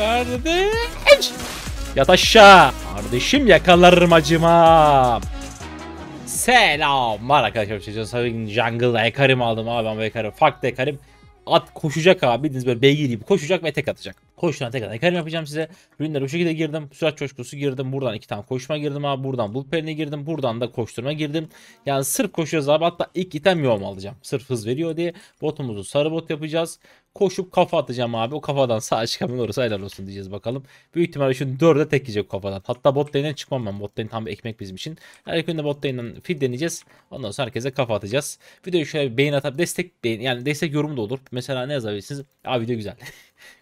Kardeş. Yat aşağı. Kardeşim yakalarım acımam. Selam arkadaşlar. Bugün şey jungle'da Ekarim aldım abi ben Ekarim. Farklı Ekarim. At koşacak abi. Bildiğiniz böyle beygir gibi koşacak ve tek atacak. Koşuna tekrar ekran yapacağım size. Ürünlere bu şekilde girdim. Sürat coşkusu girdim. Buradan iki tane koşma girdim abi. Buradan bulut girdim. Buradan da koşturma girdim. Yani sırf koşuyoruz abi. Hatta ilk item yoğum alacağım. Sırf hız veriyor diye. Botumuzu sarı bot yapacağız. Koşup kafa atacağım abi. O kafadan sağa çıkamın orası helal olsun diyeceğiz bakalım. Büyük ihtimalle şu dörde tek yiyecek kafadan. Hatta bot lane'den çıkmam ben. Bot lane tam bir ekmek bizim için. Her iki günde bot lane'den feed deneyeceğiz. Ondan sonra herkese kafa atacağız. Videoyu şöyle bir beğen atıp destek beğen yani destek yorum da olur. Mesela ne yazabilirsiniz? Abi video güzel.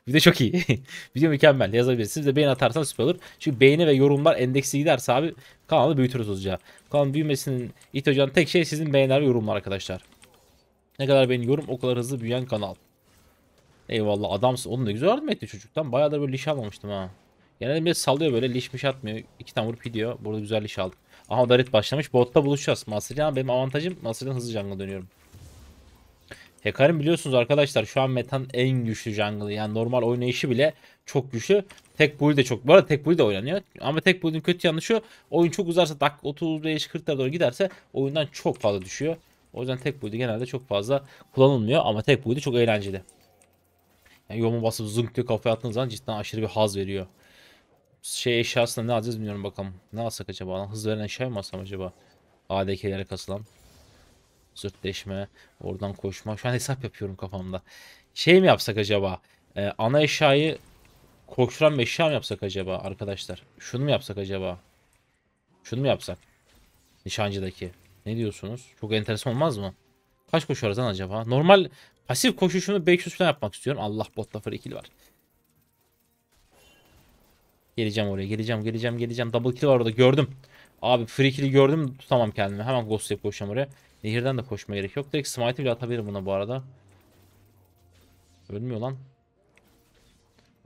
Video çok iyi. Video mükemmel. Yazabilirsiniz de beğeni atarsanız süper olur. Çünkü beğeni ve yorumlar endeksi giderse abi kanalı büyütürüz hızlıca. Kanalın büyümesinin ihtiyacı olan tek şey sizin beğenler ve yorumlar arkadaşlar. Ne kadar beğeni yorum o kadar hızlı büyüyen kanal. Eyvallah adamsın. onun ne güzel yardım etti çocuktan. Bayağı da böyle liş almamıştım ha. Genelde millet sallıyor böyle liş miş atmıyor. İki tane vurup gidiyor. Burada güzel liş aldık. Aha darit başlamış. Botta buluşacağız. Masriyan benim avantajım. Masriyan hızlı jungle dönüyorum. Hecarim biliyorsunuz arkadaşlar şu an metan en güçlü jungle'ı. Yani normal oynayışı bile çok güçlü. Tek build de çok. Bu arada tek build de oynanıyor. Ama tek build'in kötü yanı şu. Oyun çok uzarsa dak 30 40lara doğru giderse oyundan çok fazla düşüyor. O yüzden tek build'i genelde çok fazla kullanılmıyor. Ama tek build'i çok eğlenceli. Yani yomu basıp zınk diye kafaya attığınız zaman cidden aşırı bir haz veriyor. Şey eşyasında ne alacağız bilmiyorum bakalım. Ne alsak acaba? Hız veren eşya mı alsam acaba? ADK'lere kasılan. Sırtleşme, oradan koşma. Şu an hesap yapıyorum kafamda. Şey mi yapsak acaba? Ee, ana eşyayı koşturan bir eşya mı yapsak acaba arkadaşlar? Şunu mu yapsak acaba? Şunu mu yapsak? Nişancıdaki. Ne diyorsunuz? Çok enteresan olmaz mı? Kaç koşarız lan acaba? Normal pasif koşuşunu 500 falan yapmak istiyorum. Allah bot lafı ikili var. Geleceğim oraya. Geleceğim, geleceğim, geleceğim. Double kill var orada. Gördüm. Abi free kill'i gördüm. Tutamam kendimi. Hemen ghost yapıp koşacağım oraya. Nehirden de koşma gerek yok. Direkt smite bile atabilirim buna bu arada. Ölmüyor lan.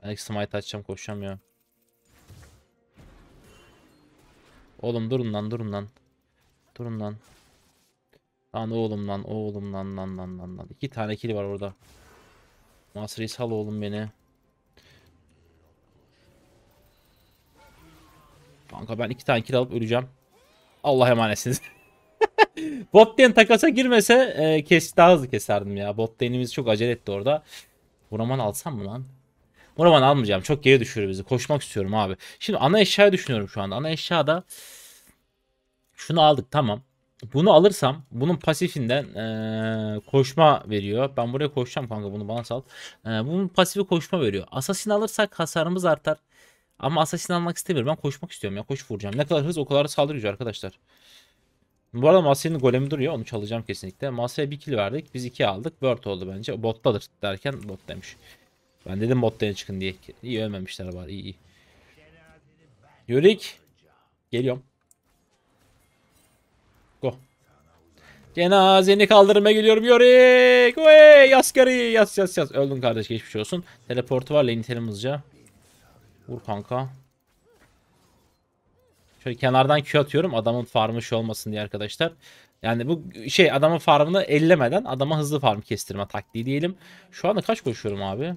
Belki smite açacağım koşacağım ya. Oğlum durun lan durun lan. Durun lan. Lan oğlum lan oğlum lan lan lan lan lan. İki tane kili var orada. Masri'yi sal oğlum beni. Kanka ben iki tane kill alıp öleceğim. Allah emanetsiniz. Bot lane takasa girmese e, kes, daha hızlı keserdim ya. Bot lane'imiz çok acele etti orada. Buraman alsam mı lan? Buraman almayacağım. Çok geri düşürür bizi. Koşmak istiyorum abi. Şimdi ana eşyayı düşünüyorum şu anda. Ana eşyada şunu aldık tamam. Bunu alırsam bunun pasifinden e, koşma veriyor. Ben buraya koşacağım kanka bunu bana sal. E, bunun pasifi koşma veriyor. Assassin alırsak hasarımız artar. Ama assassin almak istemiyorum. Ben koşmak istiyorum ya. Koş vuracağım. Ne kadar hız o kadar saldırıyor arkadaşlar. Bu arada Masya'nın golemi duruyor. Onu çalacağım kesinlikle. Masya'ya bir kill verdik. Biz iki aldık. Bird oldu bence. Bottadır derken bot demiş. Ben dedim bottaya çıkın diye. İyi ölmemişler var. İyi iyi. Yürük. Geliyorum. Go. Cenazeni kaldırmaya geliyorum Yorick. Oy, yaskari yas yas yas. Öldün kardeş geçmiş olsun. Teleportu var lane'in hızlıca. Vur kanka. Şöyle kenardan Q atıyorum adamın farmı şey olmasın diye arkadaşlar. Yani bu şey adamın farmını ellemeden adama hızlı farm kestirme taktiği diyelim. Şu anda kaç koşuyorum abi?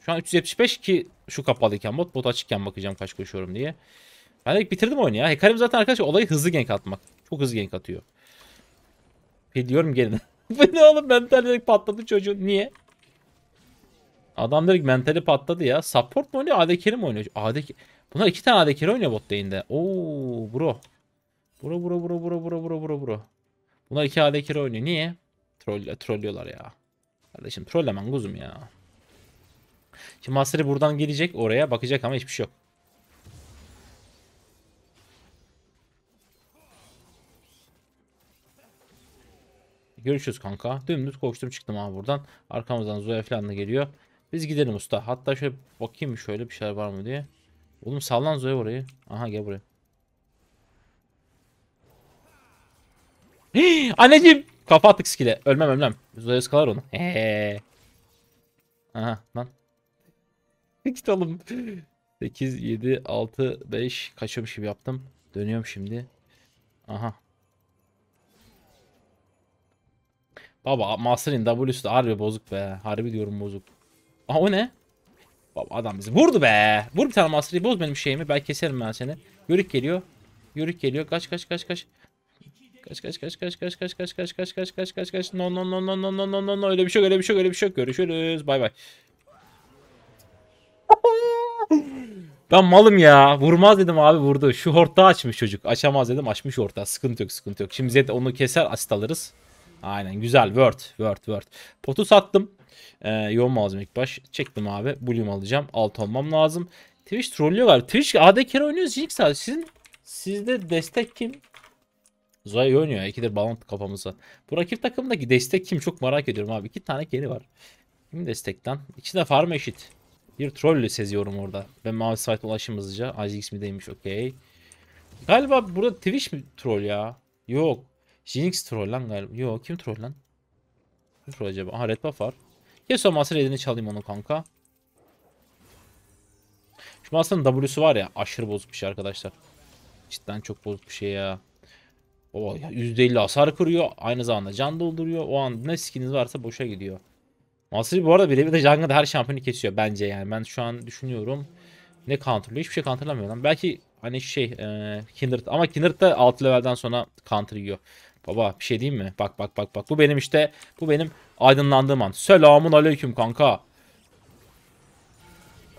Şu an 375 ki şu kapalıyken bot bot açıkken bakacağım kaç koşuyorum diye. Ben de bitirdim oyunu ya. Hekarim zaten arkadaşlar olayı hızlı gank atmak. Çok hızlı gank atıyor. Biliyorum şey gelin. Bu ne oğlum mental direkt patladı çocuğun. Niye? Adam direkt mentali patladı ya. Support mu oynuyor? AD mi oynuyor? AD Bunlar iki tane AD carry oynuyor bot lane'de. Oo bro. Bro bro bro bro bro bro bro bro. Bunlar iki AD carry oynuyor. Niye? Troll, trollüyorlar ya. Kardeşim trollemen kuzum ya. Şimdi Master'ı buradan gelecek oraya bakacak ama hiçbir şey yok. Görüşürüz kanka. Dümdüz koştum çıktım abi buradan. Arkamızdan Zoya falan da geliyor. Biz gidelim usta. Hatta şöyle bakayım şöyle bir şeyler var mı diye. Oğlum sallan Zoe orayı. Aha gel buraya. anneciğim. Kafa attık skill'e. Ölmem ölmem. Zoe skalar onu. Heee. Aha lan. Git oğlum. 8, 7, 6, 5 kaçıyormuş gibi yaptım. Dönüyorum şimdi. Aha. Baba Master'in W'su da harbi bozuk be. Harbi diyorum bozuk. Aha o ne? baba adam bizi vurdu be. Vur bir tane Master'ı boz benim şeyimi. Ben keserim ben seni. Yörük geliyor. Yörük geliyor. Kaç kaç kaç kaç. Kaç kaç kaç kaç kaç kaç kaç kaç kaç kaç kaç kaç kaç no no no no no no no no no öyle bir şey öyle bir şey öyle bir şey görüşürüz bay bay. Ben malım ya. Vurmaz dedim abi vurdu. Şu horta açmış çocuk. Açamaz dedim açmış horta. Sıkıntı yok sıkıntı yok. Şimdi Zed onu keser asit alırız. Aynen güzel. Word. Word. Word. Potu sattım. E, yoğun lazım ilk baş. Çektim abi. Bloom alacağım. Alt olmam lazım. Twitch trollüyorlar. Twitch AD kere oynuyoruz. Jinx abi. Sizin sizde destek kim? Zoya oynuyor. İkidir balon kafamıza. Bu rakip takımdaki destek kim? Çok merak ediyorum abi. İki tane keri var. Kim destekten? İkisi de farm eşit. Bir trollü seziyorum orada. Ben mavi site ulaşım hızlıca. Azix mi demiş okey. Galiba burada Twitch mi troll ya? Yok. Jinx troll lan galiba. Yok kim troll lan? Kim troll acaba? Aha red buff var. Yasuo Master Eden'i çalayım onu kanka. Şu Master'ın W'su var ya aşırı bozuk bir şey arkadaşlar. Cidden çok bozuk bir şey ya. O ya %50 hasar kırıyor. Aynı zamanda can dolduruyor. O an ne skininiz varsa boşa gidiyor. Master bu arada birebir de jungle'da her şampiyonu kesiyor bence yani. Ben şu an düşünüyorum. Ne counterlıyor? Hiçbir şey counterlamıyor lan. Belki hani şey e, Kindred ama Kindred de 6 levelden sonra counter yiyor. Baba bir şey diyeyim mi? Bak bak bak bak. Bu benim işte bu benim Aydınlandığım an. Selamun aleyküm kanka.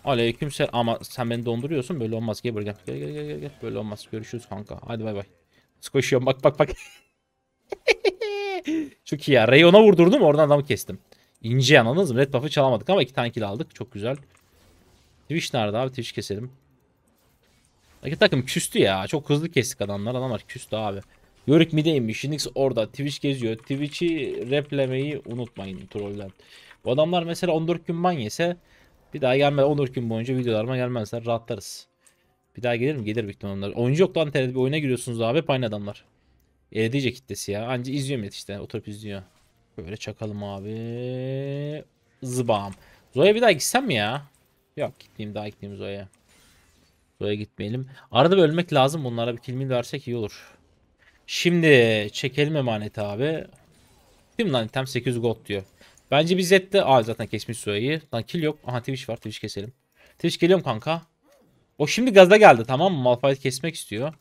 Aleyküm sel ama sen beni donduruyorsun böyle olmaz gel buraya gel gel gel gel, gel. böyle olmaz görüşürüz kanka hadi bay bay koşuyorum bak bak bak çok iyi ya rayona vurdurdum oradan adamı kestim ince anladınız mı red buff'ı çalamadık ama iki tane kill aldık çok güzel Twitch nerede abi Twitch keselim İki takım küstü ya çok hızlı kestik adamlar adamlar küstü abi Yorick mideymiş. Nix orada. Twitch geziyor. Twitch'i replemeyi unutmayın trollden. Bu adamlar mesela 14 gün ban yese bir daha gelmez. 14 gün boyunca videolarıma gelmezler. Rahatlarız. Bir daha gelir mi? Gelir büyük onlar. Oyuncu yok lan TR'de bir oyuna giriyorsunuz abi. aynı adamlar. Eridiyece kitlesi ya. Anca izliyor millet işte. Oturup izliyor. Böyle çakalım abi. Zıbam. Zoya bir daha gitsem mi ya? Yok gitmeyeyim daha gitmeyeyim Zoya. Zoya gitmeyelim. Arada ölmek lazım bunlara bir kill versek iyi olur. Şimdi çekelim emanet abi. Kim lan Tam 800 gold diyor. Bence biz etti. Aa zaten kesmiş suayı. Lan kill yok. Aha Twitch var. Twitch keselim. Twitch geliyorum kanka. O şimdi gazda geldi tamam mı? Malphite kesmek istiyor.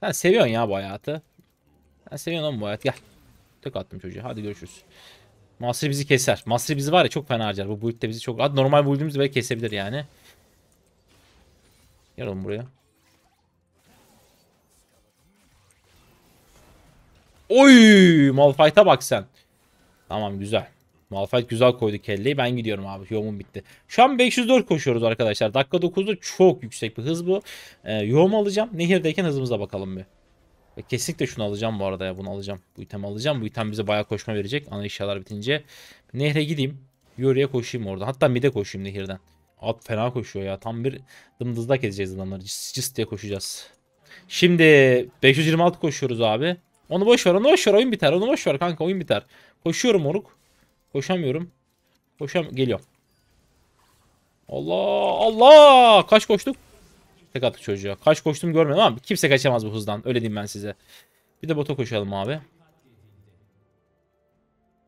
Sen seviyorsun ya bu hayatı. Sen seviyorsun lan bu hayatı. Gel. Tek attım çocuğu. Hadi görüşürüz. Masri bizi keser. Masri bizi var ya çok fena harcar. Bu build de bizi çok... normal build'imizi böyle kesebilir yani. Gel oğlum buraya. Oy Malphite'a bak sen. Tamam güzel. Malphite güzel koydu kelleyi. Ben gidiyorum abi. Yoğumun bitti. Şu an 504 koşuyoruz arkadaşlar. Dakika 9'da çok yüksek bir hız bu. Ee, yoğum alacağım. Nehirdeyken hızımıza bakalım bir. Kesinlikle şunu alacağım bu arada ya. Bunu alacağım. Bu item alacağım. Bu item bize bayağı koşma verecek. Ana eşyalar bitince. Nehre gideyim. Yori'ye koşayım orada. Hatta mide koşayım nehirden. At fena koşuyor ya. Tam bir dımdızlak edeceğiz adamları. Cıs cıs diye koşacağız. Şimdi 526 koşuyoruz abi. Onu boş ver, onu boş ver. Oyun biter. Onu boş ver kanka, oyun biter. Koşuyorum moruk. Koşamıyorum. Koşam geliyorum. Allah Allah! Kaç koştuk? Tek attık çocuğa. Kaç koştum görmedim ama kimse kaçamaz bu hızdan. Öyle diyeyim ben size. Bir de bota koşalım abi.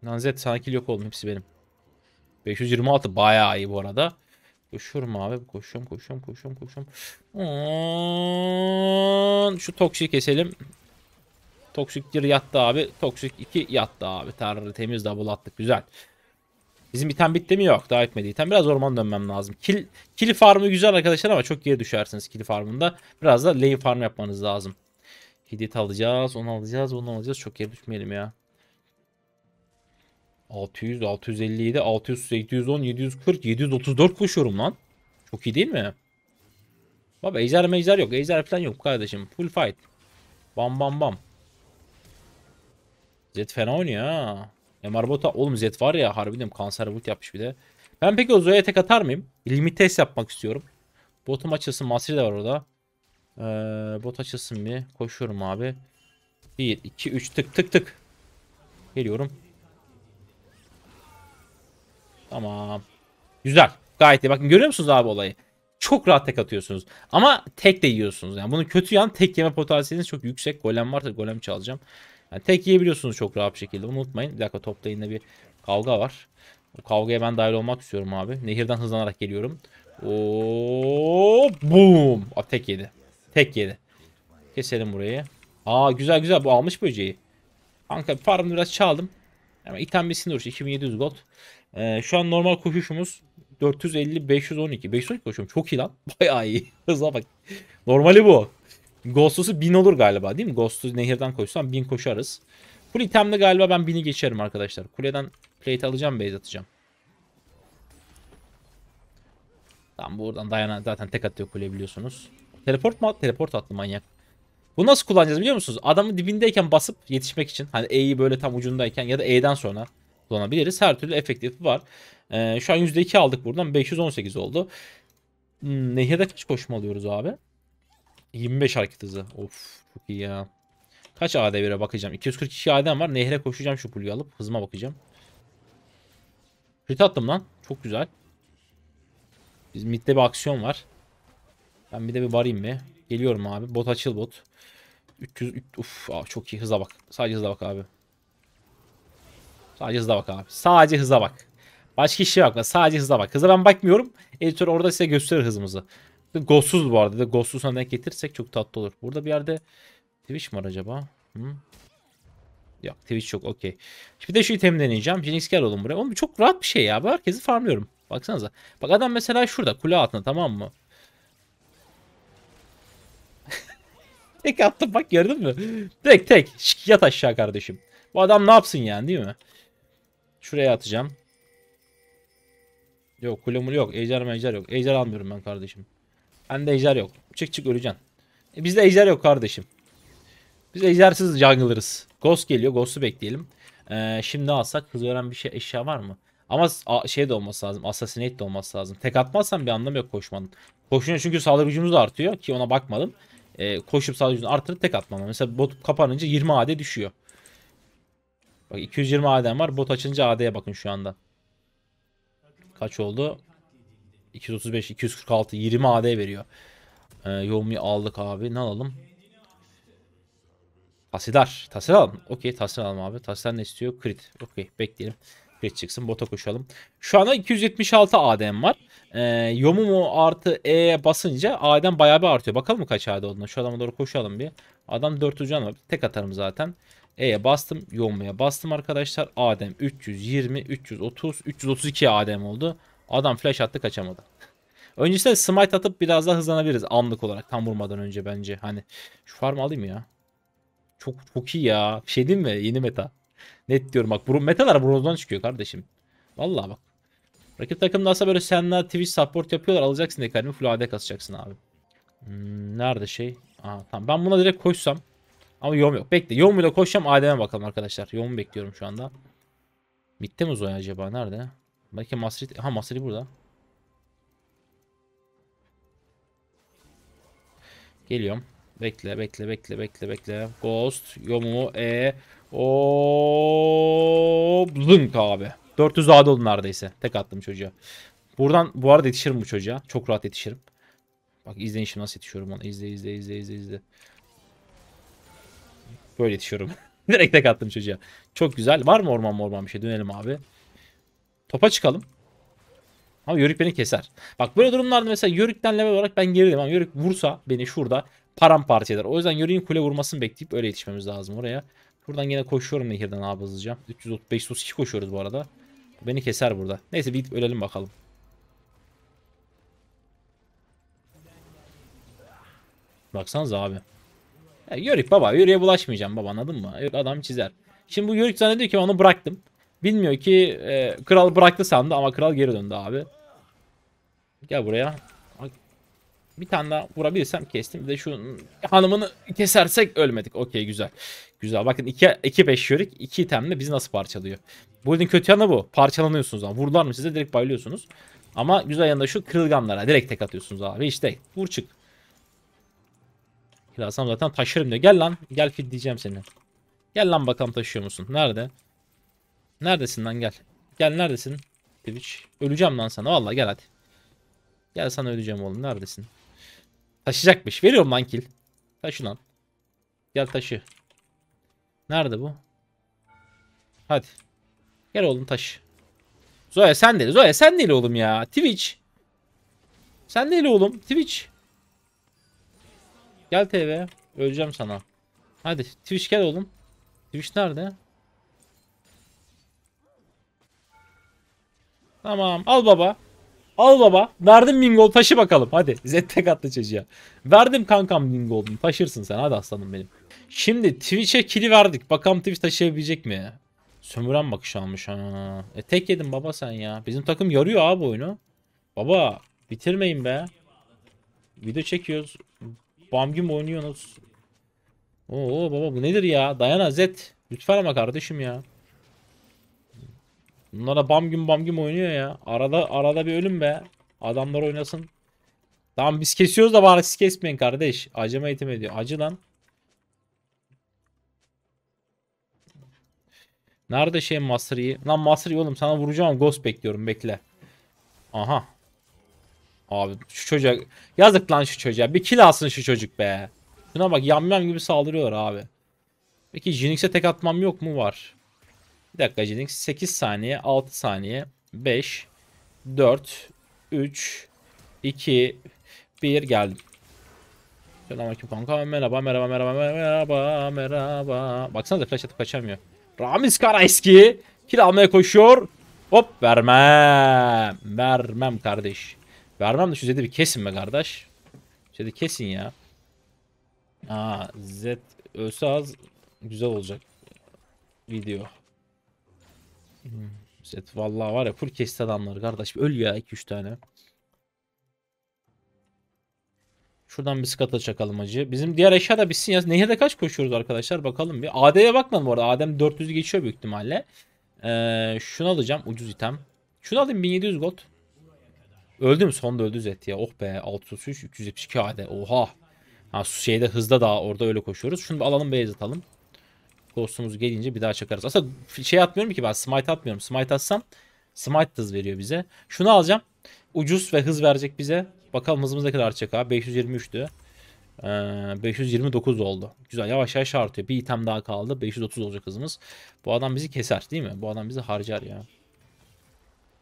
Nanzet sanki yok oğlum hepsi benim. 526 bayağı iyi bu arada. Koşuyorum abi. Koşuyorum, koşuyorum, koşuyorum, koşuyorum. Şu tokşi keselim. Toksik 1 yattı abi. Toksik 2 yattı abi. Terror'ı temiz double attık. Güzel. Bizim item bitti mi? Yok. Daha etmedi item. Biraz orman dönmem lazım. Kil, kil farmı güzel arkadaşlar ama çok geri düşersiniz kil farmında. Biraz da lane farm yapmanız lazım. Hidit alacağız. Onu alacağız. Onu alacağız. Çok geri düşmeyelim ya. 600, 657, 600, 710, 740, 734 koşuyorum lan. Çok iyi değil mi? Baba ejder mejder yok. Ejder falan yok kardeşim. Full fight. Bam bam bam. Zed fena oynuyor ha. marbota oğlum Zed var ya harbiden kanser vult yapmış bir de. Ben peki o Zoya'ya tek atar mıyım? Limit test yapmak istiyorum. Botum açılsın. Masri de var orada. Ee, bot açılsın bir. Koşuyorum abi. 1, 2, 3 tık tık tık. Geliyorum. Tamam. Güzel. Gayet iyi. Bakın görüyor musunuz abi olayı? Çok rahat tek atıyorsunuz. Ama tek de yiyorsunuz. Yani bunun kötü yan tek yeme potansiyeliniz çok yüksek. Golem var tabii golem çalacağım. Yani tek yiyebiliyorsunuz çok rahat bir şekilde. unutmayın. Bir dakika topta yine bir kavga var. O kavgaya ben dahil olmak istiyorum abi. Nehirden hızlanarak geliyorum. Oo, boom. Aa, tek yedi. Tek yedi. Keselim burayı. Aa güzel güzel bu almış böceği. Kanka farm biraz çaldım. Ama yani item bir sinir 2700 gold. Ee, şu an normal koşuşumuz 450 512. 512 koşuyorum. Çok iyi lan. Bayağı iyi. Hızla bak. Normali bu. Ghost'lusu 1000 olur galiba değil mi? Ghost'u nehirden koysam 1000 koşarız. Full itemle galiba ben 1000'i geçerim arkadaşlar. Kuleden plate alacağım, base atacağım. Tamam buradan dayanan zaten tek atıyor kule biliyorsunuz. Teleport mu Teleport attı manyak. Bu nasıl kullanacağız biliyor musunuz? Adamı dibindeyken basıp yetişmek için. Hani E'yi böyle tam ucundayken ya da E'den sonra kullanabiliriz. Her türlü efektif var. Ee, şu an %2 aldık buradan. 518 oldu. Hmm, nehirde kaç koşma alıyoruz abi? 25 hareket hızı. Of çok iyi ya. Kaç AD1'e bakacağım. 242 AD'm var. Nehre koşacağım şu pulyu alıp. Hızıma bakacağım. Crit attım lan. Çok güzel. Biz midde bir aksiyon var. Ben bir de bir varayım mı? Geliyorum abi. Bot açıl bot. 300 3, uf çok iyi hıza bak. Sadece hıza bak abi. Sadece hıza bak abi. Sadece hıza bak. Başka işe bakma. Sadece hıza bak. Hıza ben bakmıyorum. Editör orada size gösterir hızımızı. Ghostsuz bu arada. De Ghostsuz'a denk getirsek çok tatlı olur. Burada bir yerde Twitch var acaba? Hı? Yok Twitch yok okey. Şimdi de şu item deneyeceğim. Jinx gel oğlum buraya. Oğlum çok rahat bir şey ya. Ben herkesi farmlıyorum. Baksanıza. Bak adam mesela şurada kule altında tamam mı? tek attım bak gördün mü? Tek tek. Şık, yat aşağı kardeşim. Bu adam ne yapsın yani değil mi? Şuraya atacağım. Yok kule yok. Ejder mejder yok. Ejder almıyorum ben kardeşim. Bende ejder yok. Çık çık öleceksin. E bizde ejder yok kardeşim. Biz ejdersiz jungler'ız. Ghost geliyor. Ghost'u bekleyelim. Ee, şimdi alsak hız veren bir şey eşya var mı? Ama şey de olması lazım. Assassinate de olması lazım. Tek atmazsan bir anlamı yok koşmanın. Koşunca çünkü saldırı gücümüz artıyor ki ona bakmadım. Ee, koşup saldırı gücünü artırıp tek atmam. Mesela bot kapanınca 20 AD düşüyor. Bak 220 AD'm var. Bot açınca AD'ye bakın şu anda. Kaç oldu? 235, 246, 20 AD veriyor. Ee, Yomi aldık abi. Ne alalım? Tasidar. Tasir alalım. Okey tasir alalım abi. Tasir ne istiyor? Crit. Okey bekleyelim. Crit çıksın. Bota koşalım. Şu anda 276 AD'm var. Ee, mu artı E'ye basınca AD'm bayağı bir artıyor. Bakalım mı kaç AD olduğunu. Şu adama doğru koşalım bir. Adam 4 can var. Tek atarım zaten. E'ye bastım. Yomu'ya bastım arkadaşlar. AD'm 320, 330, 332 AD'm oldu. Adam flash attı kaçamadı. Öncesinde smite atıp biraz daha hızlanabiliriz anlık olarak tam vurmadan önce bence. Hani şu farm alayım ya. Çok çok iyi ya. Bir şey değil mi? Yeni meta. Net diyorum bak. Metalar bronzdan çıkıyor kardeşim. Vallahi bak. Rakip takım nasıl böyle senle Twitch support yapıyorlar. Alacaksın Ekari'mi full AD kasacaksın abi. Hmm, nerede şey? Aa, tamam. Ben buna direkt koşsam. Ama yom yok. Bekle. Yom ile koşacağım. AD'me bakalım arkadaşlar. Yomu bekliyorum şu anda. Bitti mi Zoya acaba? Nerede? Belki Masri... Ha Masri burada. Geliyorum. Bekle bekle bekle bekle bekle. Ghost yomu e o blink abi. 400 AD oldu neredeyse. Tek attım çocuğa. Buradan bu arada yetişirim bu çocuğa. Çok rahat yetişirim. Bak izleyin şimdi nasıl yetişiyorum onu. İzle izle izle izle izle. Böyle yetişiyorum. Direkt tek attım çocuğa. Çok güzel. Var mı orman orman bir şey? Dönelim abi. Topa çıkalım. Ama Yörük beni keser. Bak böyle durumlarda mesela Yörük'ten level olarak ben gerildim ama Yörük vursa beni şurada paramparça eder. O yüzden Yörük'ün kule vurmasını bekleyip öyle yetişmemiz lazım oraya. Buradan yine koşuyorum nehirden abi hızlıca. 335 32 koşuyoruz bu arada. Beni keser burada. Neyse bir ölelim bakalım. Baksanıza abi. Ya Yörük baba. Yörük'e bulaşmayacağım baba anladın mı? Yörük adam çizer. Şimdi bu Yörük zannediyor ki onu bıraktım. Bilmiyor ki e, kral bıraktı sandı ama kral geri döndü abi. Gel buraya. Bir tane daha vurabilirsem kestim. Bir de şu hanımını kesersek ölmedik. Okey güzel. Güzel. Bakın iki, iki beş yörük iki itemle bizi nasıl parçalıyor. Bu yüzden kötü yanı bu. Parçalanıyorsunuz ama. Vurdular mı size direkt bayılıyorsunuz. Ama güzel yanı da şu kırılganlara. Direkt tek atıyorsunuz abi. İşte vur çık. Kirasam zaten taşırım diyor. Gel lan. Gel fil diyeceğim seni. Gel lan bakalım taşıyor musun? Nerede? Neredesin lan gel. Gel neredesin? Twitch. Öleceğim lan sana. Vallahi gel hadi. Gel sana öleceğim oğlum. Neredesin? Taşıyacakmış. Veriyorum lan kill. Taşı lan. Gel taşı. Nerede bu? Hadi. Gel oğlum taşı. Zoya sen değil. Zoya sen değil oğlum ya. Twitch. Sen değil oğlum. Twitch. Gel TV. Öleceğim sana. Hadi Twitch gel oğlum. Twitch nerede? Tamam al baba. Al baba. Verdim mingol taşı bakalım. Hadi zette attı çocuğa. Verdim kankam Mingold'un. Taşırsın sen hadi aslanım benim. Şimdi Twitch'e kili verdik. Bakalım Twitch taşıyabilecek mi? Sömüren bakış almış ha. E tek yedin baba sen ya. Bizim takım yarıyor abi oyunu. Baba bitirmeyin be. Video çekiyoruz. Bamgim oynuyorsunuz. Oo baba bu nedir ya? Dayan Azet. Lütfen ama kardeşim ya. Bunlar da bam gün bam gün oynuyor ya. Arada arada bir ölüm be. Adamlar oynasın. Tamam biz kesiyoruz da bari siz kesmeyin kardeş. Acıma eğitim ediyor. Acı lan. Nerede şey Masri'yi? Lan Masri oğlum sana vuracağım. Ghost bekliyorum bekle. Aha. Abi şu çocuk, yazık lan şu çocuğa. Bir kill alsın şu çocuk be. Şuna bak yam yam gibi saldırıyor abi. Peki Jinx'e tek atmam yok mu var? Bir dakika Jennings 8 saniye 6 saniye 5 4 3 2 1 geldim. Selamünaleyküm kanka. Merhaba merhaba merhaba merhaba merhaba. Baksana da flash atıp kaçamıyor. Ramiz Karaeski kill almaya koşuyor. Hop vermem. Vermem kardeş. Vermem de şu Zed'i bir kesin be kardeş. Zed'i kesin ya. Aa Zed ölse az güzel olacak video. Hmm. Set vallahi var ya full kesti adamları kardeş. Öl ya 2-3 tane. Şuradan bir skata çakalım acı. Bizim diğer eşya da bitsin ya. neye de kaç koşuyoruz arkadaşlar bakalım bir. AD'ye bakmadım bu arada. Adem 400 geçiyor büyük ihtimalle. Ee, şunu alacağım ucuz item. Şunu alayım 1700 gold. Öldüm sonda öldü Zet ya. Oh be 633 372 AD. Oha. Ha şeyde hızda daha orada öyle koşuyoruz. Şunu alalım base atalım. Ghost'umuz gelince bir daha çakarız. Aslında şey atmıyorum ki ben smite atmıyorum. Smite atsam smite hız veriyor bize. Şunu alacağım. Ucuz ve hız verecek bize. Bakalım hızımız ne kadar artacak 523'tü. Ee, 529 oldu. Güzel yavaş yavaş artıyor. Bir item daha kaldı. 530 olacak hızımız. Bu adam bizi keser değil mi? Bu adam bizi harcar ya.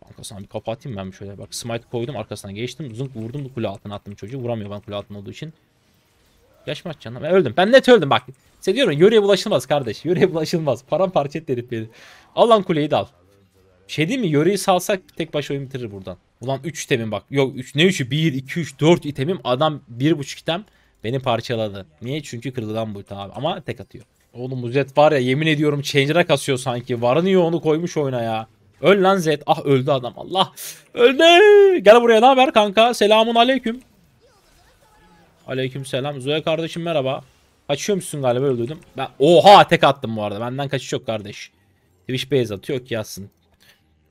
Arkasından bir kapatayım ben şöyle. Bak smite koydum arkasına geçtim. Zınk vurdum kule altına attım çocuğu. Vuramıyor ben kule altına olduğu için. Yaşma aç canına. öldüm. Ben net öldüm bak. Sen diyorum yöreye bulaşılmaz kardeş. Yöreye bulaşılmaz. Paramparça et herif beni. Al lan kuleyi de al. Şey değil mi? Yöreyi salsak tek baş oyun bitirir buradan. Ulan 3 itemim bak. Yok 3 ne 3'ü? 1, 2, 3, 4 itemim. Adam 1.5 item beni parçaladı. Niye? Çünkü kırılan bu abi. Ama tek atıyor. Oğlum bu Zed var ya yemin ediyorum changer'a kasıyor sanki. Varınıyor onu koymuş oyuna ya. Öl lan Zed. Ah öldü adam Allah. Öldü. Gel buraya ne haber kanka? Selamun aleyküm. Aleykümselam. Zoya kardeşim merhaba. musun galiba öyle duydum. Ben oha tek attım bu arada. Benden kaçış yok kardeş. Twitch base atıyor ki yazsın.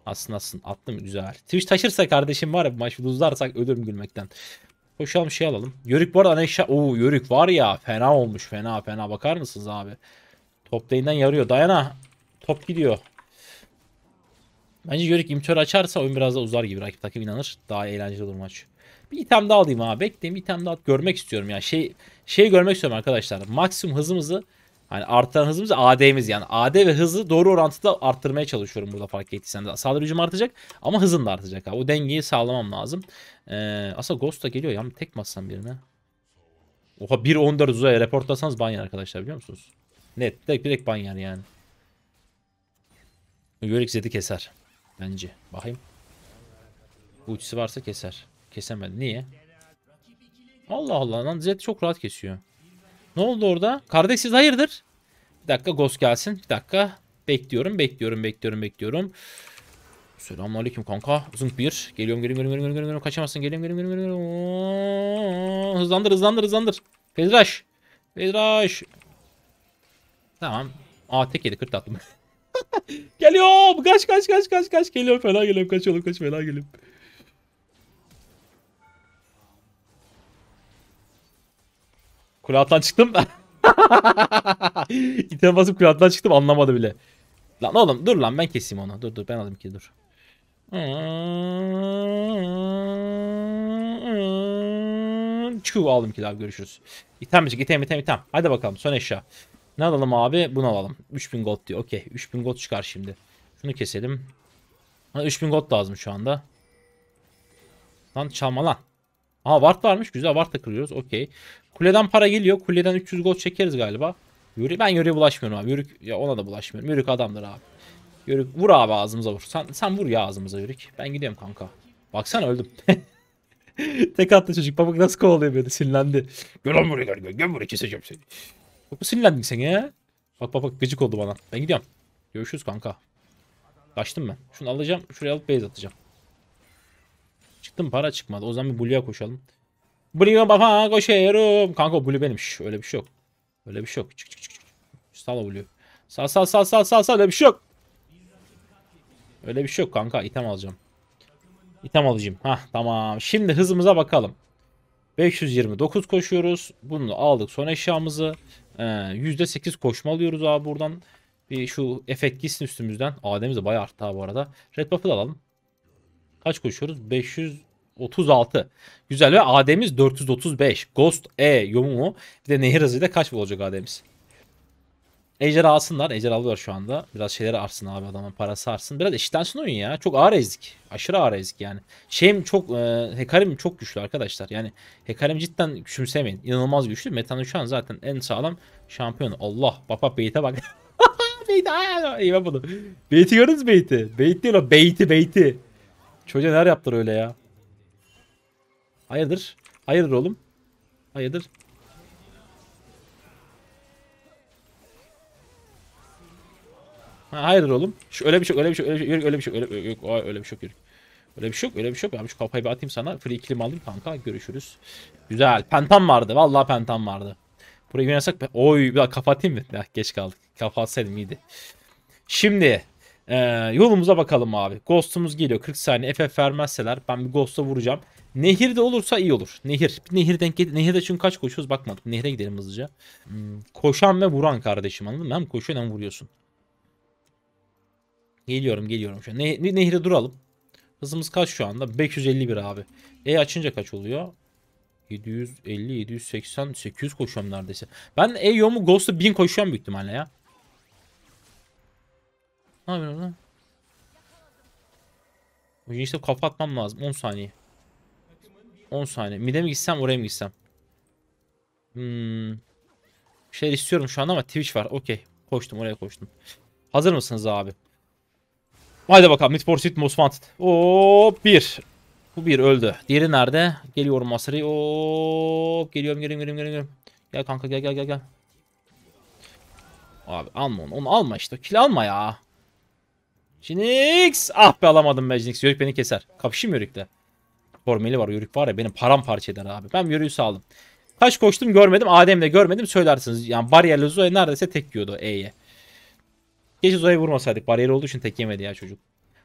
aslın aslında attım güzel. Twitch taşırsa kardeşim var ya bu maç uzlarsak ölürüm gülmekten. Koşalım şey alalım. Yörük bu arada ne eşya. Oo Yörük var ya fena olmuş fena fena bakar mısınız abi. Top değinden yarıyor. Dayana. Top gidiyor. Bence Yörük imtör açarsa oyun biraz da uzar gibi. Rakip takım inanır. Daha eğlenceli olur maç. Bir item daha alayım abi. Bekleyin bir item daha görmek istiyorum yani. Şey şey görmek istiyorum arkadaşlar. Maksimum hızımızı hani artan hızımız AD'miz yani. AD ve hızı doğru orantıda arttırmaya çalışıyorum burada fark ettiysen. Yani saldırı gücüm artacak ama hızın da artacak abi. O dengeyi sağlamam lazım. Ee, aslında Ghost da geliyor ya. Tek mi atsam birine? Oha 1.14 uzaya reportlasanız banyer arkadaşlar biliyor musunuz? Net. Direkt, direkt banyer yani. Yörük zedi keser. Bence. Bakayım. bu Ultisi varsa keser. Kesemedi. Niye? Allah Allah lan Zed çok rahat kesiyor. Ne oldu orada? Kardeş siz hayırdır? Bir dakika Ghost gelsin. Bir dakika. Bekliyorum, bekliyorum, bekliyorum, bekliyorum. Selamünaleyküm kanka. Zınk bir. Geliyorum, geliyorum, geliyorum, geliyorum, geliyorum. Kaçamazsın. Geliyorum, geliyorum, geliyorum, geliyorum. Hızlandır, hızlandır, hızlandır. Fezraş. Fezraş. Tamam. Aa tek yedi 40 attım. geliyorum. Kaç, kaç, kaç, kaç, kaç. Geliyorum. Fena geliyorum. Kaçıyorum, kaç. Fena geliyorum. Kule çıktım. İtene basıp kule çıktım anlamadı bile. Lan oğlum dur lan ben keseyim onu. Dur dur ben alayım ki dur. Çuğ aldım ki abi görüşürüz. İtemcik item item item. Hadi bakalım son eşya. Ne alalım abi? Bunu alalım. 3000 gold diyor. Okey. 3000 gold çıkar şimdi. Şunu keselim. 3000 gold lazım şu anda. Lan çalma lan. Aha Vart varmış. Güzel da kırıyoruz. Okey. Kuleden para geliyor. Kuleden 300 gold çekeriz galiba. Yürü, ben Yürü'ye bulaşmıyorum abi. Yürük ya ona da bulaşmıyorum. Yürük adamdır abi. Yürük vur abi ağzımıza vur. Sen, sen vur ya ağzımıza Yürük. Ben gidiyorum kanka. Baksana öldüm. Tek attı çocuk. Babak nasıl kovalıyor beni sinirlendi. Gel lan buraya gel. Gel buraya keseceğim seni. Bu sinirlendin sen ya. Bak bak bak gıcık oldu bana. Ben gidiyorum. Görüşürüz kanka. Kaçtım ben. Şunu alacağım. Şuraya alıp base atacağım. Attım para çıkmadı. O zaman bir Blue'ya koşalım. Blue baba koşuyorum. Kanka Blue benim. Şş, öyle bir şey yok. Öyle bir şey yok. Çık çık çık. çık. Sal Blue. Sal sal sal sal sal sal. Öyle bir şey yok. Öyle bir şey yok kanka. İtem alacağım. İtem alacağım. Hah tamam. Şimdi hızımıza bakalım. 529 koşuyoruz. Bunu aldık son eşyamızı. Ee, %8 koşma alıyoruz abi buradan. Bir şu efekt gitsin üstümüzden. Ademiz de bayağı arttı bu arada. Red buff'ı da alalım. Kaç koşuyoruz? 500 36. Güzel ve AD'miz 435. Ghost E yomumu. Bir de nehir hızıyla kaç olacak AD'miz? Ejderha alsınlar. Ejderha alıyor şu anda. Biraz şeyleri artsın abi adamın parası artsın. Biraz eşitlensin oyun ya. Çok ağır ezdik. Aşırı ağır ezdik yani. Şeyim çok e, Hekarim çok güçlü arkadaşlar. Yani Hekarim cidden küçümsemeyin. İnanılmaz güçlü. Meta'nın şu an zaten en sağlam şampiyonu. Allah. Bak bak Beyt'e bak. Beyt'i eyvah bunu. Beyt'i gördünüz Beyt'i. Beyt değil o. Beyt'i Beyt'i. Çocuğa neler yaptılar öyle ya. Hayırdır? Hayırdır oğlum? Hayırdır? Ha, hayırdır oğlum? Şu öyle bir şok, şey öyle bir şok, öyle bir şey, öyle bir şok, öyle bir şey, öyle, bir şok, yok. Öyle bir şok. Şey şey öyle bir şey yok. Ben şu kafayı bir atayım sana. Free kill'imi alayım kanka. Görüşürüz. Güzel. Pentam vardı. Vallahi pentam vardı. Burayı oynasak oy bir daha kapatayım mı? Ya, geç kaldık. Kapatsaydım iyiydi. Şimdi e, yolumuza bakalım abi. Ghost'umuz geliyor 40 saniye. FF vermezseler ben bir Ghost'a vuracağım. Nehir de olursa iyi olur. Nehir. Bir nehir denk gel- Nehirde çünkü kaç koşuyoruz bakmadık. Nehre gidelim hızlıca. Hmm, koşan ve vuran kardeşim anladın mı? Hem koşuyorsun hem vuruyorsun. Geliyorum geliyorum şu an. Ne- nehre duralım. Hızımız kaç şu anda? 551 abi. E açınca kaç oluyor? 750, 780, 800 koşuyorum neredeyse. Ben E yomu Ghost'u 1000 koşuyorum büyük ihtimalle ya. Ne yapıyorsun lan? İşte kafa atmam lazım 10 saniye. 10 saniye. Mide mi gitsem oraya mı gitsem? Hmm. Bir şeyler istiyorum şu an ama Twitch var. Okey. Koştum oraya koştum. Hazır mısınız abi? Haydi bakalım. Mid for Speed Most Wanted. Oo bir. Bu bir öldü. Diğeri nerede? Geliyorum Masri. Oo geliyorum geliyorum geliyorum geliyorum. Gel kanka gel gel gel gel. Abi alma onu. Onu alma işte. Kill alma ya. Jinx. Ah be alamadım be Jinx. Yörük beni keser. Kapışayım Yörük'le. Formeli var Yörük var ya benim param eder abi. Ben Yörük'ü sağladım. Kaç koştum görmedim. Adem de görmedim söylersiniz. Yani bariyerle Zoe neredeyse tek yiyordu E'ye. Keşke Zoe'ye vurmasaydık. Bariyer olduğu için tek yemedi ya çocuk.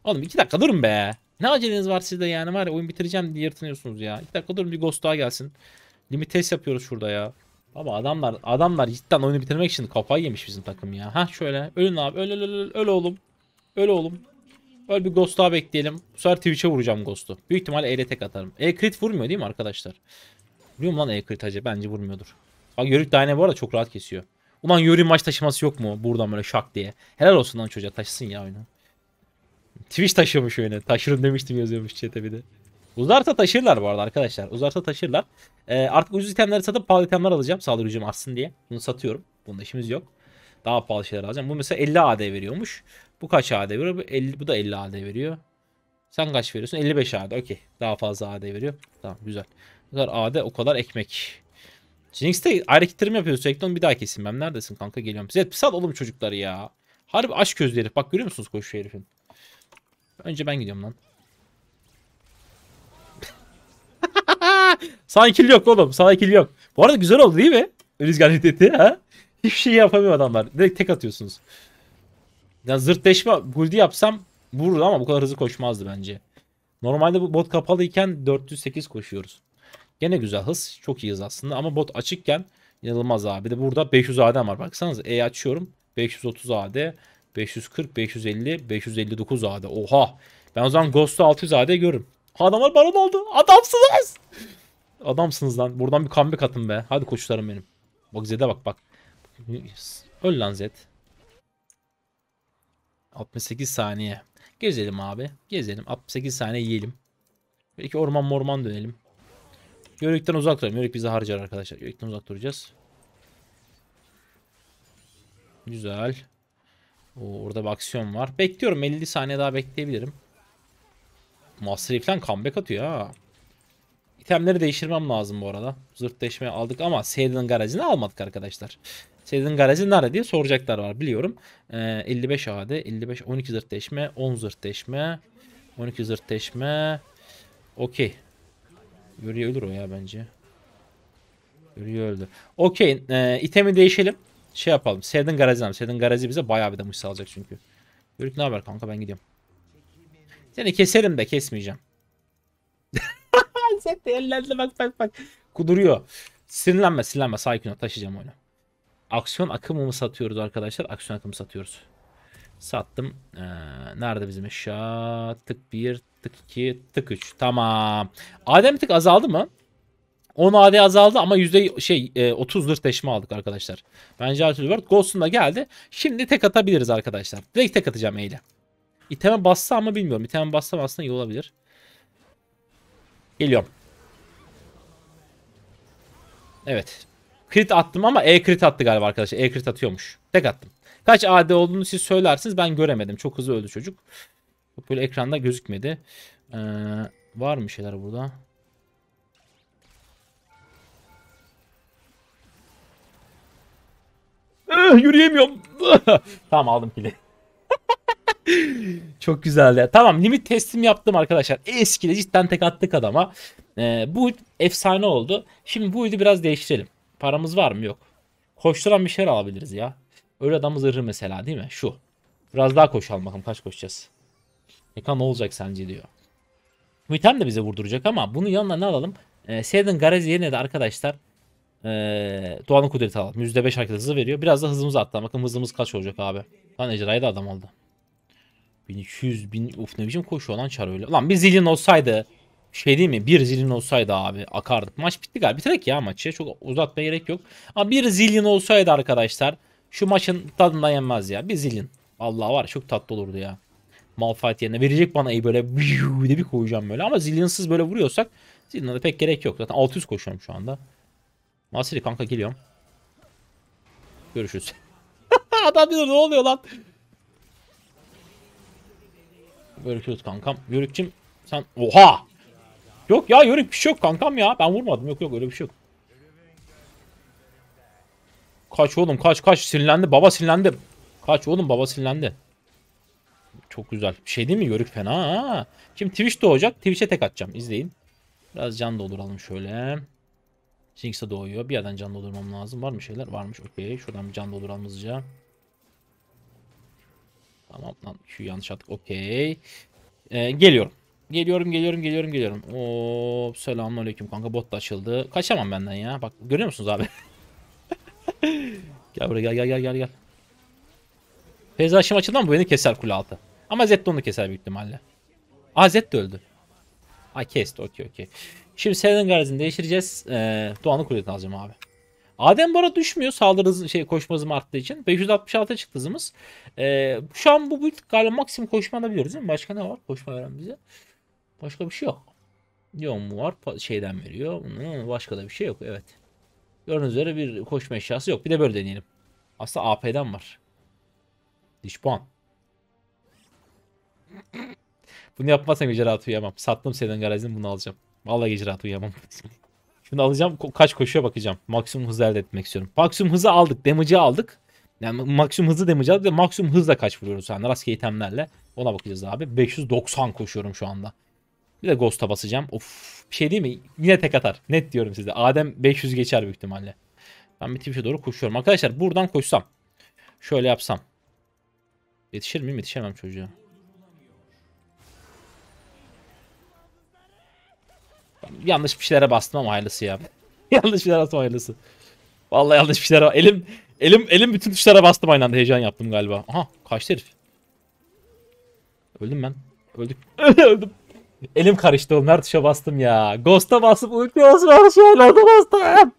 Oğlum iki dakika durun be. Ne aceleniz var sizde yani var ya oyun bitireceğim diye yırtınıyorsunuz ya. İki dakika durun bir ghost daha gelsin. Limites yapıyoruz şurada ya. Baba adamlar adamlar cidden oyunu bitirmek için kafayı yemiş bizim takım ya. Ha şöyle ölün abi öl öl öl öl, öl oğlum. Öl oğlum. Böyle bir ghost daha bekleyelim. Bu sefer Twitch'e vuracağım ghost'u. Büyük ihtimalle eyle tek atarım. E crit vurmuyor değil mi arkadaşlar? Vuruyor mu lan e crit acı? Bence vurmuyordur. Bak Yörük Dine bu arada çok rahat kesiyor. Ulan Yörük'ün maç taşıması yok mu? Buradan böyle şak diye. Helal olsun lan çocuğa taşısın ya oyunu. Twitch taşıyormuş oyunu. Taşırım demiştim yazıyormuş chat'e bir de. Uzarta taşırlar bu arada arkadaşlar. Uzarta taşırlar. Ee, artık ucuz itemleri satıp pahalı itemler alacağım. Saldırı hücum artsın diye. Bunu satıyorum. Bunda işimiz yok. Daha pahalı şeyler alacağım. Bu mesela 50 AD veriyormuş. Bu kaç AD veriyor? Bu, 50, bu da 50 AD veriyor. Sen kaç veriyorsun? 55 AD. Okey. Daha fazla AD veriyor. Tamam güzel. O kadar AD o kadar ekmek. Jinx'te ayrı kitirim yapıyoruz sürekli onu bir daha kesilmem. Neredesin kanka geliyorum. Zed sal oğlum çocukları ya. Harbi aç gözlü herif. Bak görüyor musunuz koşu herifin? Önce ben gidiyorum lan. Sanki kill yok oğlum. Sanki kill yok. Bu arada güzel oldu değil mi? Rüzgar hiddeti ha? Hiçbir şey yapamıyor adamlar. Direkt tek atıyorsunuz. Ya zırtleşme Guldi yapsam vururdu ama bu kadar hızlı koşmazdı bence. Normalde bu bot kapalıyken 408 koşuyoruz. Gene güzel hız. Çok iyi hız aslında ama bot açıkken inanılmaz abi. Bir de burada 500 AD var. Baksanız, E açıyorum. 530 AD, 540, 550, 559 AD. Oha. Ben o zaman Ghost'u 600 AD görürüm. Adamlar baron oldu. Adamsınız. Adamsınız lan. Buradan bir comeback atın be. Hadi koçlarım benim. Bak Zed'e bak bak. Öl lan Zed. 68 saniye. Gezelim abi. Gezelim. 68 saniye yiyelim. Belki orman morman dönelim. Yörükten uzak duralım. Yörük bizi harcar arkadaşlar. Yörükten uzak duracağız. Güzel. Oo, orada bir aksiyon var. Bekliyorum. 50 saniye daha bekleyebilirim. Master falan comeback atıyor ha. İtemleri değiştirmem lazım bu arada. Zırt değişmeye aldık ama Seydan'ın garajını almadık arkadaşlar. Senin garajın nerede diye soracaklar var biliyorum. Ee, 55 AD, 55, 12 zırt 10 zırt 12 zırt deşme. Okey. Yürüye ölür o ya bence. Yürüye öldü. Okey. Ee, itemi değişelim. Şey yapalım. Sevdin garajdan. Sevdin garajı bize bayağı bir damış sağlayacak çünkü. Yürük ne haber kanka ben gidiyorum. Seni keserim de kesmeyeceğim. Sen de ellendi bak bak bak. Kuduruyor. Sinirlenme sinirlenme. Sakin ol taşıyacağım oyunu. Aksiyon akımı mı satıyoruz arkadaşlar? Aksiyon akımı satıyoruz. Sattım. Ee, nerede bizim eşya? Tık 1, tık 2, tık 3. Tamam. Adem tık azaldı mı? 10 AD azaldı ama yüzde şey e, 30 nürtleşme aldık arkadaşlar. Bence her türlü World Ghost'un da geldi. Şimdi tek atabiliriz arkadaşlar. Direkt tek atacağım eyle. İteme bassa mı bilmiyorum. İteme bassam aslında iyi olabilir. Geliyorum. Evet. Crit attım ama E crit attı galiba arkadaşlar. E crit atıyormuş. Tek attım. Kaç AD olduğunu siz söylersiniz. Ben göremedim. Çok hızlı öldü çocuk. Böyle ekranda gözükmedi. Ee, var mı şeyler burada? Eh, yürüyemiyorum. tamam aldım pili. Çok güzeldi. Tamam limit teslim yaptım arkadaşlar. Eskide cidden tek attık adama. Ee, bu efsane oldu. Şimdi bu build'i biraz değiştirelim. Paramız var mı? Yok. Koşturan bir şeyler alabiliriz ya. Öyle adamı zırhı mesela değil mi? Şu. Biraz daha koşalım bakalım kaç koşacağız. Eka ne olacak sence diyor. Mütem de bize vurduracak ama bunun yanına ne alalım? Ee, Seydin Garezi yerine de arkadaşlar ee, Doğan'ın kudreti alalım. %5 hareket hızı veriyor. Biraz da hızımızı atla. Bakın hızımız kaç olacak abi. Lan Ejderha'ya da adam oldu. 1200 bin uf ne biçim koşuyor lan çar öyle. Lan bir zilin olsaydı şey değil mi? Bir zilin olsaydı abi akardık. Maç bitti galiba. Bitirek ya maçı. Çok uzatmaya gerek yok. Ama bir zilin olsaydı arkadaşlar şu maçın tadından yenmez ya. Bir zilin. Allah var çok tatlı olurdu ya. Malphite yerine verecek bana iyi böyle de bir koyacağım böyle. Ama zilinsiz böyle vuruyorsak zilinle de pek gerek yok. Zaten 600 koşuyorum şu anda. Masiri kanka geliyorum. Görüşürüz. Adam diyor ne oluyor lan? Görüşürüz kankam. Yörükçüm sen... Oha! Yok ya Yörük bir şey yok kankam ya. Ben vurmadım. Yok yok öyle bir şey yok. Kaç oğlum kaç kaç sinirlendi. Baba sinirlendi. Kaç oğlum baba sinirlendi. Çok güzel. Bir şey değil mi? Yörük fena ha. Şimdi Twitch doğacak. Twitch'e tek atacağım. İzleyin. Biraz can dolduralım şöyle. Jinx'e doğuyor. Bir yerden can doldurmam lazım. Var mı şeyler? Varmış. Okey. Şuradan bir can dolduralım hızlıca. Tamam lan. Şu yanlış attık. Okey. Ee, geliyorum. Geliyorum geliyorum geliyorum geliyorum. Oo selamünaleyküm kanka bot da açıldı. Kaçamam benden ya. Bak görüyor musunuz abi? gel buraya gel gel gel gel gel. Feyza Haşim açıldı ama beni keser kule altı. Ama Zed de onu keser büyük ihtimalle. Aa Zed de öldü. Ay kesti okey okey. Şimdi Selen Garzini değiştireceğiz. Ee, Doğan'ın kuleden alacağım abi. Adem Bora düşmüyor. Saldırı hızı, şey, koşma hızım arttığı için. 566'a çıktı hızımız. Ee, şu an bu build galiba maksimum koşma alabiliyoruz değil mi? Başka ne var koşma veren bize? Başka bir şey yok. Yoğun mu var? Şeyden veriyor. başka da bir şey yok. Evet. Gördüğünüz üzere bir koşma eşyası yok. Bir de böyle deneyelim. Aslında AP'den var. Diş puan. Bunu yapmazsan gece rahat uyuyamam. Sattım senin garajını bunu alacağım. Vallahi gece rahat uyuyamam. Şimdi alacağım kaç koşuya bakacağım. Maksimum hızı elde etmek istiyorum. Maksimum hızı aldık. Damage'ı aldık. Yani maksimum hızı damage aldık. Maksimum hızla kaç vuruyoruz yani rastgele itemlerle. Ona bakacağız abi. 590 koşuyorum şu anda. Bir de Ghost'a basacağım. Of bir şey değil mi? Yine tek atar. Net diyorum size. Adem 500 geçer büyük ihtimalle. Ben bir Twitch'e doğru koşuyorum. Arkadaşlar buradan koşsam. Şöyle yapsam. Yetişir miyim? Yetişemem çocuğa. Yanlış bir şeylere bastım ama hayırlısı ya. yanlış bir şeylere bastım hayırlısı. Vallahi yanlış bir şeylere Elim, elim, elim bütün tuşlara bastım aynı anda. Heyecan yaptım galiba. Aha kaçtı herif. Öldüm ben. Öldük. Öldüm. Elim karıştı oğlum her tuşa bastım ya. Ghost'a basıp unutuyoruz her şeylerde bastım.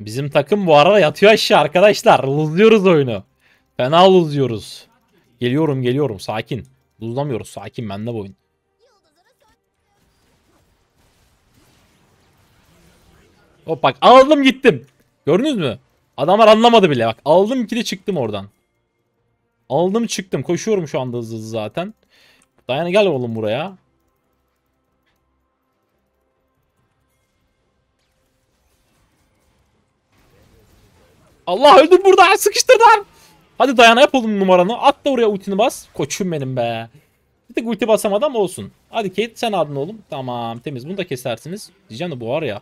Bizim takım bu arada yatıyor aşağı arkadaşlar. Luzluyoruz oyunu. Fena luzluyoruz. Geliyorum geliyorum sakin. Luzlamıyoruz sakin bende bu oyun. Hop bak aldım gittim. Gördünüz mü? Adamlar anlamadı bile bak. Aldım ikili çıktım oradan. Aldım çıktım. Koşuyorum şu anda hızlı hızlı zaten. Dayana gel oğlum buraya. Allah öldür burada sıkıştırdım. Hadi Dayana yapalım numaranı. At da oraya ultini bas. Koçum benim be. Bir tek ulti basamadan olsun. Hadi Kate sen adın oğlum. Tamam temiz bunu da kesersiniz. Diyeceğim de bu var ya.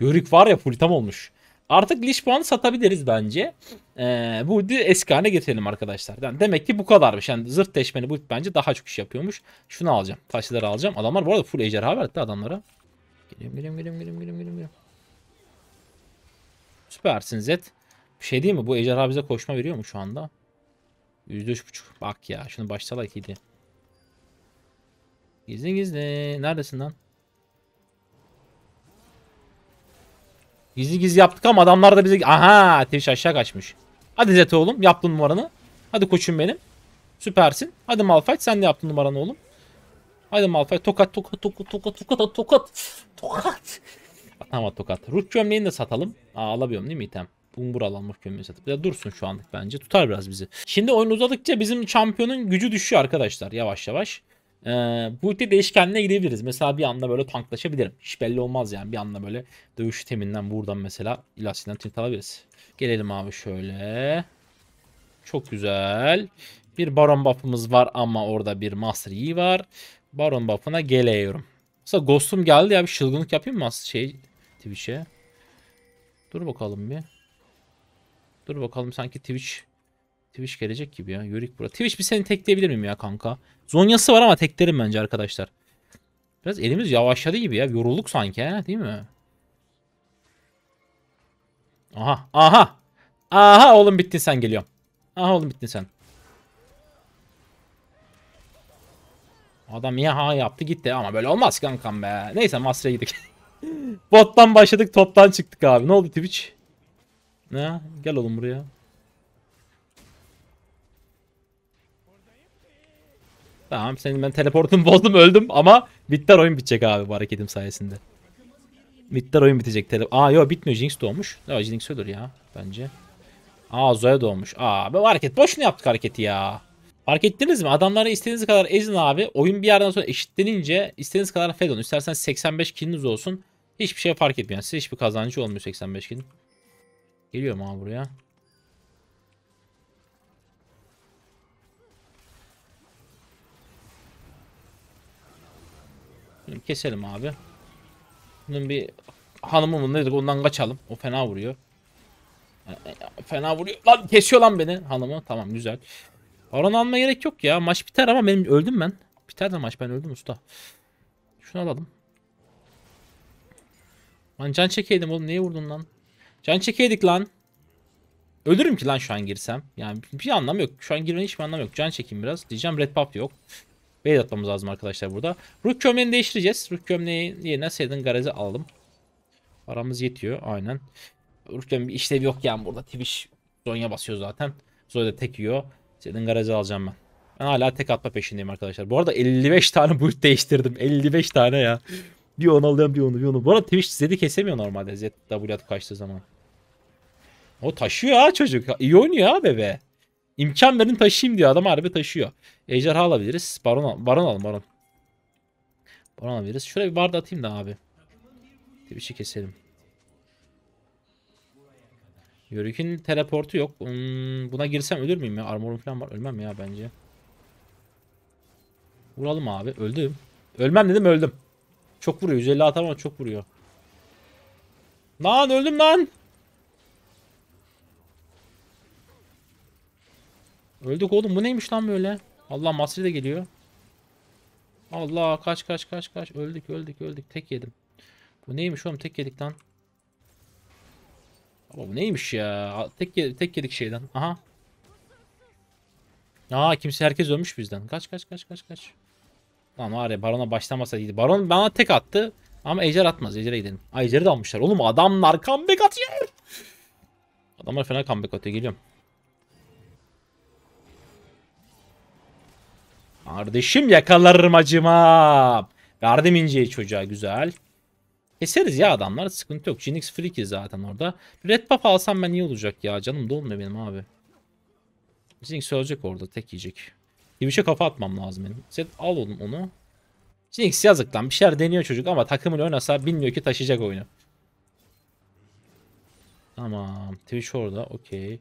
Yörük var ya full tam olmuş. Artık liş puanı satabiliriz bence. Ee, bu ulti eski haline getirelim arkadaşlar. Yani demek ki bu kadarmış. Yani zırt deşmeni bu bence daha çok iş yapıyormuş. Şunu alacağım. Taşları alacağım. Adamlar bu arada full ejderha verdi adamlara. Geliyorum geliyorum geliyorum geliyorum geliyorum. Süpersin Zed. Bir şey değil mi? Bu ejderha bize koşma veriyor mu şu anda? %3.5. Bak ya. Şunu başta like Gizli gizli. Neredesin lan? Gizli gizli yaptık ama adamlar da bize... Aha! Twitch aşağı kaçmış. Hadi Zete oğlum. Yaptın numaranı. Hadi koçum benim. Süpersin. Hadi Malphite sen de yaptın numaranı oğlum. Hadi Malphite tokat tokat tokat tokat tokat tokat tokat. Atamadı tokat. Ruh gömleğini de satalım. Aa alamıyorum değil mi item? umburalanmak gömmesi atıp. Ya dursun şu anlık bence. Tutar biraz bizi. Şimdi oyun uzadıkça bizim şampiyonun gücü düşüyor arkadaşlar yavaş yavaş. Ee, bu ülke değişkenliğe gidebiliriz. Mesela bir anda böyle tanklaşabilirim. Hiç belli olmaz yani. Bir anda böyle dövüş teminden buradan mesela ilaçlarından tilt alabiliriz. Gelelim abi şöyle. Çok güzel. Bir baron buff'ımız var ama orada bir master yi var. Baron buff'ına geliyorum. Mesela ghost'um geldi ya bir şılgınlık yapayım mı şey Twitch'e? Dur bakalım bir. Dur bakalım sanki Twitch Twitch gelecek gibi ya. Yörük bura. Twitch bir seni tekleyebilir miyim ya kanka? Zonyası var ama teklerim bence arkadaşlar. Biraz elimiz yavaşladı gibi ya. Yorulduk sanki he, değil mi? Aha, aha. Aha oğlum bittin sen geliyorum. Aha oğlum bittin sen. Adam ya ha yaptı gitti ama böyle olmaz kankam be. Neyse Masra'ya gidik. Bottan başladık toptan çıktık abi. Ne oldu Twitch? Ne? Gel oğlum buraya. Tamam senin ben teleportumu bozdum öldüm ama bitter oyun bitecek abi bu hareketim sayesinde. Bitter oyun bitecek. Tele Aa yok bitmiyor Jinx doğmuş. Ya Jinx ölür ya bence. Aa Zoya doğmuş. Aa bu hareket boşuna yaptık hareketi ya. Fark ettiniz mi? adamları istediğiniz kadar ezin abi. Oyun bir yerden sonra eşitlenince istediğiniz kadar fed olun. İstersen 85 kiliniz olsun. Hiçbir şey fark etmiyor. Size hiçbir kazancı olmuyor 85 kilin. Geliyorum abi buraya. keselim abi. Bunun bir hanımı mı dedik ondan kaçalım. O fena vuruyor. E, e, fena vuruyor. Lan kesiyor lan beni hanımı. Tamam güzel. Baron alma gerek yok ya. Maç biter ama benim öldüm ben. Biter de maç ben öldüm usta. Şunu alalım. Lan can çekeydim oğlum. Niye vurdun lan? Can çekeydik lan. Ölürüm ki lan şu an girsem. Yani bir anlam yok. Şu an girmenin hiçbir anlamı yok. Can çekeyim biraz. Diyeceğim red pump yok. Beyaz atmamız lazım arkadaşlar burada. Rook gömleğini değiştireceğiz. Rook gömleği yerine Seydin Garez'i alalım. Paramız yetiyor. Aynen. Rook gömleği bir işlevi yok yani burada. Twitch Zonya basıyor zaten. Zonya tek yiyor. Seydin Garez'i alacağım ben. Ben hala tek atma peşindeyim arkadaşlar. Bu arada 55 tane build değiştirdim. 55 tane ya. Bir onu alıyorum bir onu bir onu. Bu arada Twitch Zed'i kesemiyor normalde ZW at kaçtığı zaman. O taşıyor ha çocuk. İyi oynuyor ha bebe. İmkan verin taşıyayım diyor. Adam harbi taşıyor. Ejderha alabiliriz. Baron, al baron alalım baron. Baron alabiliriz. Şuraya bir barda atayım da abi. Twitch'i keselim. Yörük'ün teleportu yok. Hmm, buna girsem ölür müyüm ya? Armorum falan var. Ölmem ya bence. Vuralım abi. Öldüm. Ölmem dedim öldüm. Çok vuruyor. 150 atar ama çok vuruyor. Lan öldüm lan. Öldük oğlum. Bu neymiş lan böyle? Allah Masri de geliyor. Allah kaç kaç kaç kaç. Öldük öldük öldük. Tek yedim. Bu neymiş oğlum? Tek yedik lan. Ama bu neymiş ya? Tek, tek yedik şeyden. Aha. Aa kimse herkes ölmüş bizden. Kaç kaç kaç kaç kaç. Lan var ya barona başlamasaydı. Baron bana tek attı. Ama ejder atmaz. Ejder'e gidelim. Ay ejderi de almışlar. Oğlum adamlar comeback atıyor. Adamlar fena comeback atıyor. Geliyorum. Kardeşim yakalarım acımam. Verdim inceyi çocuğa güzel. Keseriz ya adamlar. Sıkıntı yok. Jinx Freaky zaten orada. Red Buff alsam ben iyi olacak ya. Canım dolmuyor benim abi. Jinx ölecek orada. Tek yiyecek şey kafa atmam lazım benim. Set al onu. onu. Jinx yazık lan. Bir şeyler deniyor çocuk ama takımını oynasa bilmiyor ki taşıyacak oyunu. Tamam. Twitch orada. Okey.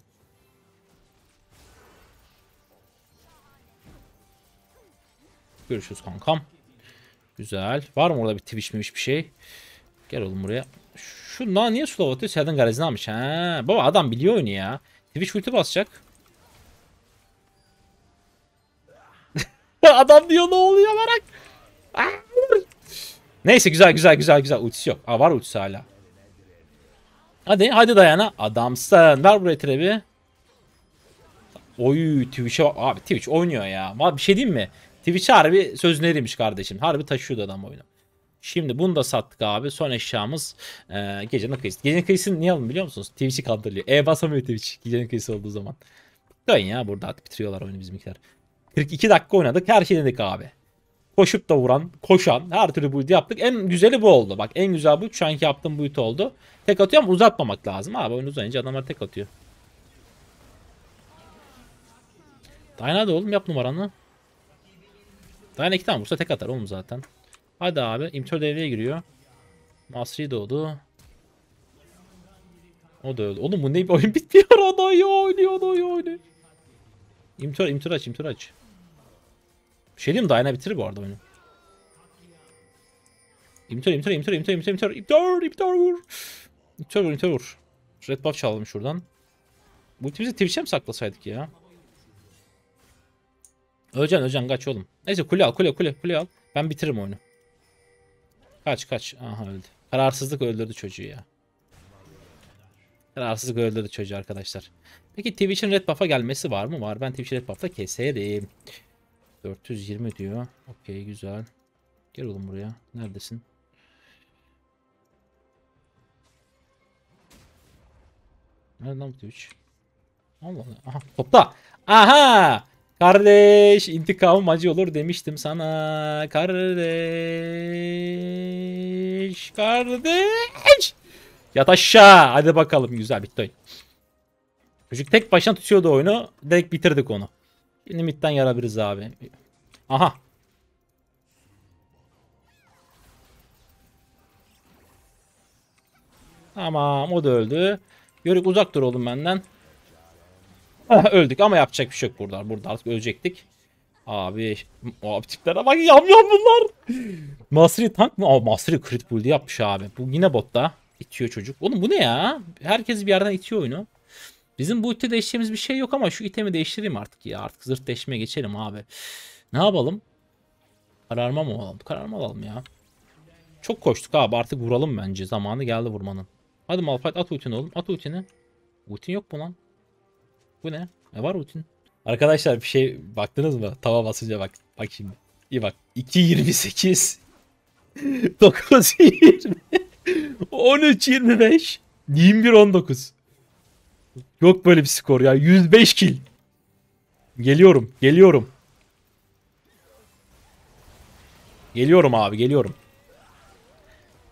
Görüşürüz kankam. Güzel. Var mı orada bir Twitch miymiş bir şey? Gel oğlum buraya. Şu na niye slow atıyor? Serden garajını almış. He. Baba adam biliyor oyunu ya. Twitch ulti basacak. Adam diyor ne oluyor olarak. Neyse güzel güzel güzel güzel. Ultisi yok. Aa, var ultisi hala. Hadi hadi Dayana. Adamsın. Ver buraya trebi. Oy Twitch'e bak. Abi Twitch oynuyor ya. Abi bir şey diyeyim mi? Twitch harbi sözün eriymiş kardeşim. Harbi taşıyordu adam oyunu. Şimdi bunu da sattık abi. Son eşyamız e, gecenin kıyısı. Gecenin kıyısını niye alın biliyor musunuz? Twitch'i kandırılıyor. E basamıyor Twitch gecenin kıyısı olduğu zaman. Dön ya burada artık bitiriyorlar oyunu bizimkiler. 42 dakika oynadık. Her şey dedik abi. Koşup da vuran, koşan her türlü build yaptık. En güzeli bu oldu. Bak en güzel bu şu anki yaptığım build oldu. Tek atıyorum uzatmamak lazım. Abi oyun uzayınca adamlar tek atıyor. Dayna da oğlum yap numaranı. Dayna iki tane vursa tek atar oğlum zaten. Hadi abi. İmtör devreye giriyor. Masri doğdu. O da öldü. Oğlum bu ne? Oyun bitmiyor. O oynuyor. O oynuyor. İmtör, imtör aç, imtör aç. Bir şey diyeyim Diana bitirir bu arada oyunu. İmtör, imtör, imtör, imtör, imtör, imtör, imtör, imtör vur. İmtör vur, imtör vur. Red buff çaldım şuradan. Bu ultimizi Twitch'e mi saklasaydık ya? Öleceksin, öleceksin. Kaç oğlum. Neyse kule al, kule, kule, kule al. Ben bitiririm oyunu. Kaç, kaç. Aha öldü. Kararsızlık öldürdü çocuğu ya. Kararsızlık öldürdü çocuğu arkadaşlar. Peki Twitch'in red buff'a gelmesi var mı? Var. Ben Twitch'i red buff'ta keserim. 420 diyor. Okey güzel. Gel oğlum buraya. Neredesin? Nereden bu Twitch? Allah Allah. Aha topla. Aha! Kardeş intikamım acı olur demiştim sana. Kardeş. Kardeş. Yat aşağı. Hadi bakalım güzel bitti oyun. Çocuk tek başına tutuyordu oyunu. Direkt bitirdik onu. Şimdi midden yarabiliriz abi. Aha. Tamam o da öldü. Yörük uzak dur oğlum benden. Ah, öldük ama yapacak bir şey yok burada. Burada artık ölecektik. Abi o tiplere bak yam yam bunlar. Masri tank mı? Aa Masri crit build yapmış abi. Bu yine botta. İtiyor çocuk. Oğlum bu ne ya? Herkes bir yerden itiyor oyunu. Bizim bu itte değişeceğimiz bir şey yok ama şu itemi değiştireyim artık ya. Artık zırt değişmeye geçelim abi. Ne yapalım? Kararma mı alalım? Kararma alalım ya. Çok koştuk abi artık vuralım bence. Zamanı geldi vurmanın. Hadi Malphite at ultini oğlum. At ultini. Ultin yok mu lan? Bu ne? Ne var ultin? Arkadaşlar bir şey baktınız mı? Tava basınca bak. Bak şimdi. İyi bak. 2.28 9.20 13.25 21.19 Yok böyle bir skor ya. 105 kill. Geliyorum. Geliyorum. Geliyorum abi. Geliyorum.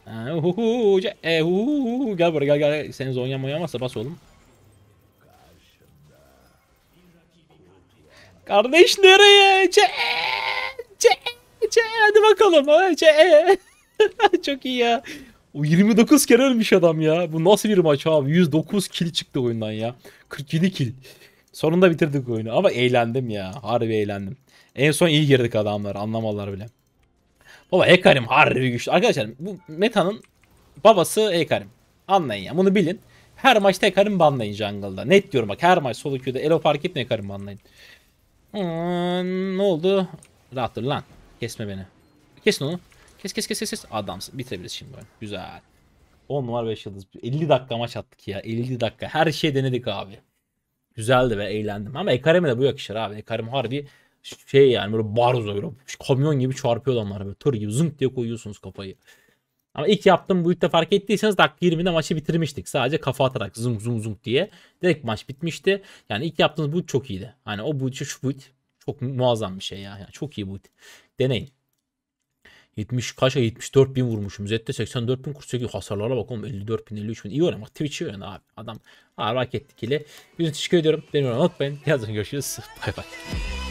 Uhuhu, e, uhuhu. Gel buraya gel gel. sen zonya moyamazsa bas oğlum. Kardeş nereye? Ce, ce, ce. Hadi bakalım. Ce. Çok iyi ya. 29 kere ölmüş adam ya. Bu nasıl bir maç abi? 109 kill çıktı oyundan ya. 47 kill. Sonunda bitirdik oyunu ama eğlendim ya. Harbi eğlendim. En son iyi girdik adamlar anlamalar bile. Baba Ekarim harbi güçlü. Arkadaşlar bu metanın babası Ekarim. Anlayın ya bunu bilin. Her maçta Ekarim banlayın jungle'da. Net diyorum bak her maç solo queue'da elo fark etme Ekarim banlayın. Hmm, ne oldu? Rahattır lan. Kesme beni. Kesin onu. Kes kes kes kes kes. Adamsın. Bitebiliriz şimdi böyle. Güzel. 10 numara 5 yıldız. 50 dakika maç attık ya. 50 dakika. Her şey denedik abi. Güzeldi ve eğlendim. Ama Ekarim'e de bu yakışır abi. Ekarim harbi şey yani böyle barzo böyle kamyon gibi çarpıyor adamlar böyle tır gibi zınk diye koyuyorsunuz kafayı. Ama ilk yaptığım bu yükte fark ettiyseniz dakika 20'de maçı bitirmiştik. Sadece kafa atarak zung zung zung diye. Direkt maç bitmişti. Yani ilk yaptığınız bu çok iyiydi. Hani o bu şu bu çok muazzam bir şey ya. Yani çok iyi bu. Deneyin. 70 kaça 74 bin vurmuşum. Z'de 84 bin 48 hasarlara bak oğlum 54 bin 53 bin. İyi oynamak Twitch'i oynadı abi. Adam harbi ettik ile. Yüzünü teşekkür ediyorum. Beni unutmayın. Yazın görüşürüz. Bay bay.